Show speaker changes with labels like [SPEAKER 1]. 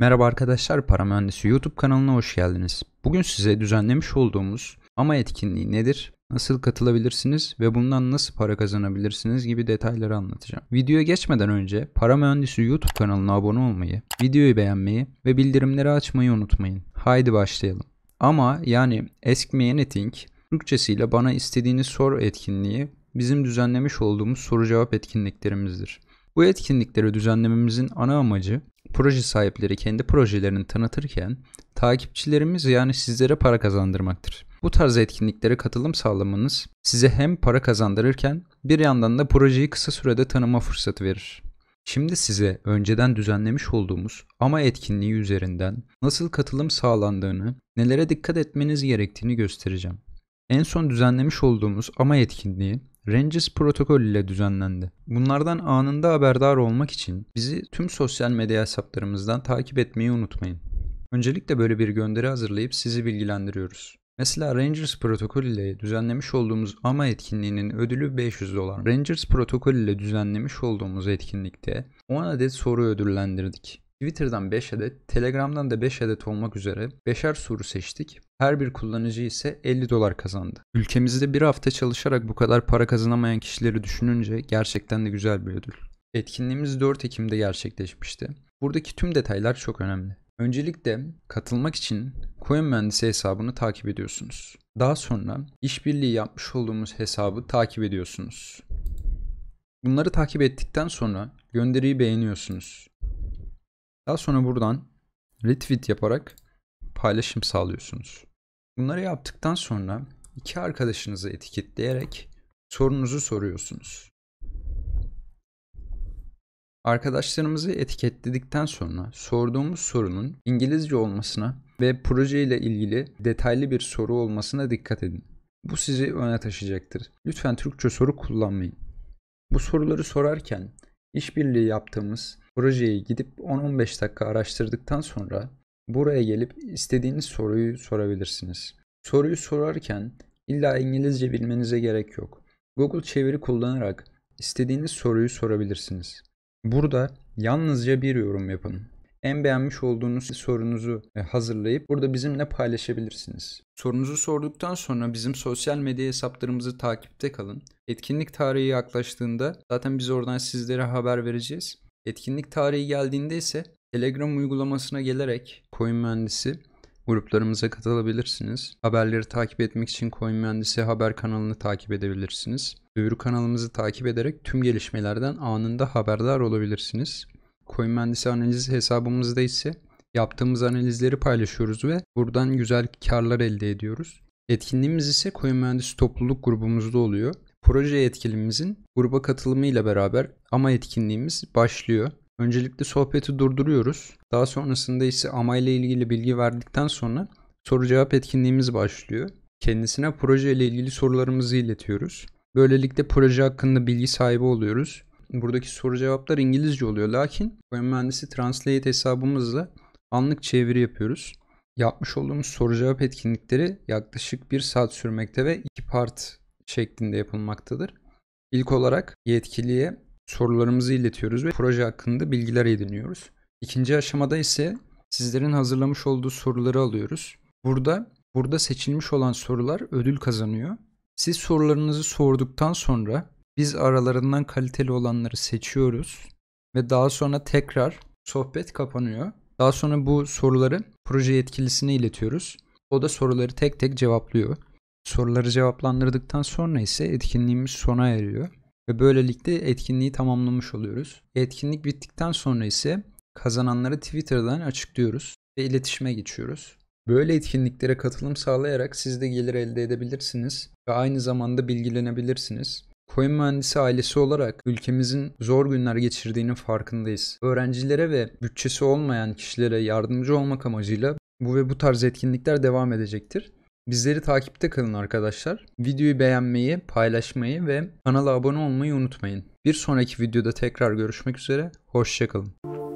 [SPEAKER 1] Merhaba arkadaşlar, Para Mühendisi YouTube kanalına hoş geldiniz. Bugün size düzenlemiş olduğumuz AMA etkinliği nedir, nasıl katılabilirsiniz ve bundan nasıl para kazanabilirsiniz gibi detayları anlatacağım. Videoya geçmeden önce Para Mühendisi YouTube kanalına abone olmayı, videoyu beğenmeyi ve bildirimleri açmayı unutmayın. Haydi başlayalım. Ama yani Ask Me Anything, Türkçesiyle bana istediğiniz sor etkinliği bizim düzenlemiş olduğumuz soru cevap etkinliklerimizdir. Bu etkinlikleri düzenlememizin ana amacı proje sahipleri kendi projelerini tanıtırken takipçilerimiz yani sizlere para kazandırmaktır. Bu tarz etkinliklere katılım sağlamanız size hem para kazandırırken bir yandan da projeyi kısa sürede tanıma fırsatı verir. Şimdi size önceden düzenlemiş olduğumuz ama etkinliği üzerinden nasıl katılım sağlandığını, nelere dikkat etmeniz gerektiğini göstereceğim. En son düzenlemiş olduğumuz ama etkinliği Ranges protokol ile düzenlendi. Bunlardan anında haberdar olmak için bizi tüm sosyal medya hesaplarımızdan takip etmeyi unutmayın. Öncelikle böyle bir gönderi hazırlayıp sizi bilgilendiriyoruz. Mesela Rangers protokol ile düzenlemiş olduğumuz AMA etkinliğinin ödülü 500 dolar. Rangers protokol ile düzenlemiş olduğumuz etkinlikte 10 adet soru ödüllendirdik. Twitter'dan 5 adet, Telegram'dan da 5 adet olmak üzere 5'er soru seçtik. Her bir kullanıcı ise 50 dolar kazandı. Ülkemizde bir hafta çalışarak bu kadar para kazanamayan kişileri düşününce gerçekten de güzel bir ödül. Etkinliğimiz 4 Ekim'de gerçekleşmişti. Buradaki tüm detaylar çok önemli. Öncelikle katılmak için Coin Mühendisi hesabını takip ediyorsunuz. Daha sonra işbirliği yapmış olduğumuz hesabı takip ediyorsunuz. Bunları takip ettikten sonra gönderiyi beğeniyorsunuz. Daha sonra buradan retweet yaparak paylaşım sağlıyorsunuz. Bunları yaptıktan sonra iki arkadaşınızı etiketleyerek sorunuzu soruyorsunuz. Arkadaşlarımızı etiketledikten sonra sorduğumuz sorunun İngilizce olmasına ve proje ile ilgili detaylı bir soru olmasına dikkat edin. Bu sizi öne taşıyacaktır. Lütfen Türkçe soru kullanmayın. Bu soruları sorarken işbirliği yaptığımız projeyi gidip 10-15 dakika araştırdıktan sonra buraya gelip istediğiniz soruyu sorabilirsiniz. Soruyu sorarken illa İngilizce bilmenize gerek yok. Google çeviri kullanarak istediğiniz soruyu sorabilirsiniz. Burada yalnızca bir yorum yapın. En beğenmiş olduğunuz sorunuzu e, hazırlayıp burada bizimle paylaşabilirsiniz. Sorunuzu sorduktan sonra bizim sosyal medya hesaplarımızı takipte kalın. Etkinlik tarihi yaklaştığında zaten biz oradan sizlere haber vereceğiz. Etkinlik tarihi geldiğinde ise Telegram uygulamasına gelerek Coin Mühendisi gruplarımıza katılabilirsiniz. Haberleri takip etmek için Coin Mühendisi haber kanalını takip edebilirsiniz. Duyuru kanalımızı takip ederek tüm gelişmelerden anında haberdar olabilirsiniz. Coin Mühendisi analiz hesabımızda ise yaptığımız analizleri paylaşıyoruz ve buradan güzel karlar elde ediyoruz. Etkinliğimiz ise Coin Mühendisi topluluk grubumuzda oluyor. Proje yetkilimizin gruba katılımıyla beraber ama etkinliğimiz başlıyor. Öncelikle sohbeti durduruyoruz. Daha sonrasında ise ama ile ilgili bilgi verdikten sonra soru cevap etkinliğimiz başlıyor. Kendisine proje ile ilgili sorularımızı iletiyoruz. Böylelikle proje hakkında bilgi sahibi oluyoruz. Buradaki soru cevaplar İngilizce oluyor lakin Oyun Mühendisi Translate hesabımızla anlık çeviri yapıyoruz. Yapmış olduğumuz soru cevap etkinlikleri yaklaşık bir saat sürmekte ve iki part şeklinde yapılmaktadır. İlk olarak yetkiliye sorularımızı iletiyoruz ve proje hakkında bilgiler ediniyoruz. İkinci aşamada ise sizlerin hazırlamış olduğu soruları alıyoruz. Burada burada seçilmiş olan sorular ödül kazanıyor. Siz sorularınızı sorduktan sonra biz aralarından kaliteli olanları seçiyoruz ve daha sonra tekrar sohbet kapanıyor. Daha sonra bu soruları proje yetkilisine iletiyoruz. O da soruları tek tek cevaplıyor. Soruları cevaplandırdıktan sonra ise etkinliğimiz sona eriyor ve böylelikle etkinliği tamamlamış oluyoruz. Etkinlik bittikten sonra ise kazananları Twitter'dan açıklıyoruz ve iletişime geçiyoruz. Böyle etkinliklere katılım sağlayarak siz de gelir elde edebilirsiniz ve aynı zamanda bilgilenebilirsiniz. Coin mühendisi ailesi olarak ülkemizin zor günler geçirdiğinin farkındayız. Öğrencilere ve bütçesi olmayan kişilere yardımcı olmak amacıyla bu ve bu tarz etkinlikler devam edecektir. Bizleri takipte kalın arkadaşlar. Videoyu beğenmeyi, paylaşmayı ve kanala abone olmayı unutmayın. Bir sonraki videoda tekrar görüşmek üzere. Hoşçakalın.